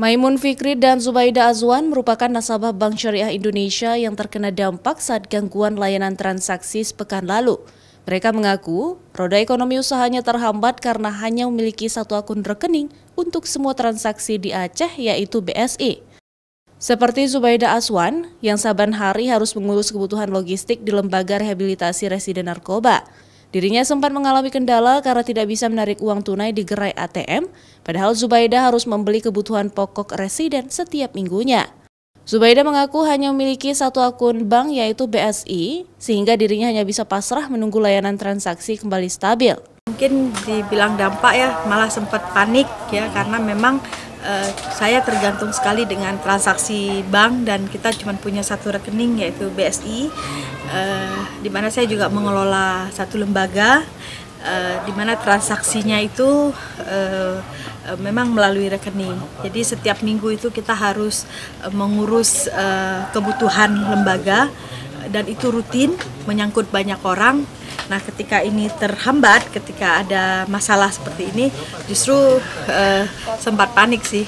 Maimun Fikri dan Zubaida Azwan merupakan nasabah Bank Syariah Indonesia yang terkena dampak saat gangguan layanan transaksi sepekan lalu. Mereka mengaku roda ekonomi usahanya terhambat karena hanya memiliki satu akun rekening untuk semua transaksi di Aceh yaitu BSI. Seperti Zubaida Azwan, yang saban hari harus mengurus kebutuhan logistik di lembaga rehabilitasi residen narkoba. Dirinya sempat mengalami kendala karena tidak bisa menarik uang tunai di gerai ATM, padahal Zubaida harus membeli kebutuhan pokok residen setiap minggunya. Zubaida mengaku hanya memiliki satu akun bank yaitu BSI, sehingga dirinya hanya bisa pasrah menunggu layanan transaksi kembali stabil. Mungkin dibilang dampak ya, malah sempat panik ya karena memang Eh, saya tergantung sekali dengan transaksi bank dan kita cuma punya satu rekening yaitu BSI uh, eh, di mana saya juga mengelola satu lembaga uh, di mana transaksinya itu uh, memang melalui rekening. Jadi setiap minggu itu kita harus mengurus kebutuhan lembaga dan itu rutin menyangkut banyak orang Nah, ketika ini terhambat, ketika ada masalah seperti ini, justru uh, sempat panik sih.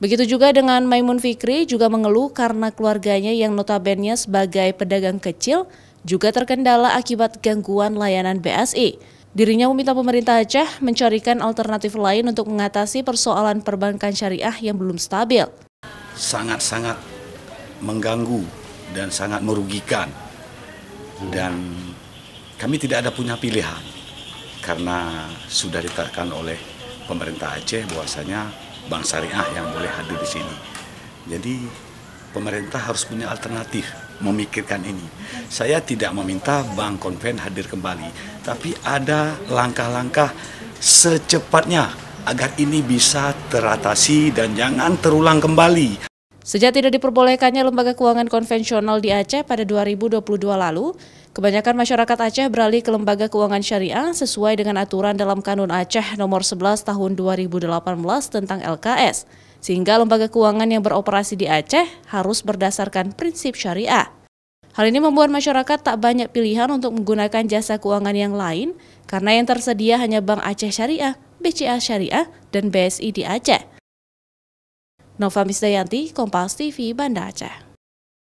Begitu juga dengan Maimun Fikri juga mengeluh karena keluarganya yang notabene sebagai pedagang kecil juga terkendala akibat gangguan layanan BSI. Dirinya meminta pemerintah Aceh mencarikan alternatif lain untuk mengatasi persoalan perbankan syariah yang belum stabil. Sangat-sangat mengganggu dan sangat merugikan dan kami tidak ada punya pilihan karena sudah ditetapkan oleh pemerintah Aceh bahwasanya bank syariah yang boleh hadir di sini. Jadi pemerintah harus punya alternatif memikirkan ini. Saya tidak meminta bank konven hadir kembali, tapi ada langkah-langkah secepatnya agar ini bisa teratasi dan jangan terulang kembali. Sejak tidak diperbolehkannya lembaga keuangan konvensional di Aceh pada 2022 lalu, kebanyakan masyarakat Aceh beralih ke lembaga keuangan syariah sesuai dengan aturan dalam Kanun Aceh nomor 11 tahun 2018 tentang LKS, sehingga lembaga keuangan yang beroperasi di Aceh harus berdasarkan prinsip syariah. Hal ini membuat masyarakat tak banyak pilihan untuk menggunakan jasa keuangan yang lain karena yang tersedia hanya Bank Aceh Syariah, BCA Syariah, dan BSI di Aceh. Nova Misdayanti, Kompas TV, Banda Aceh.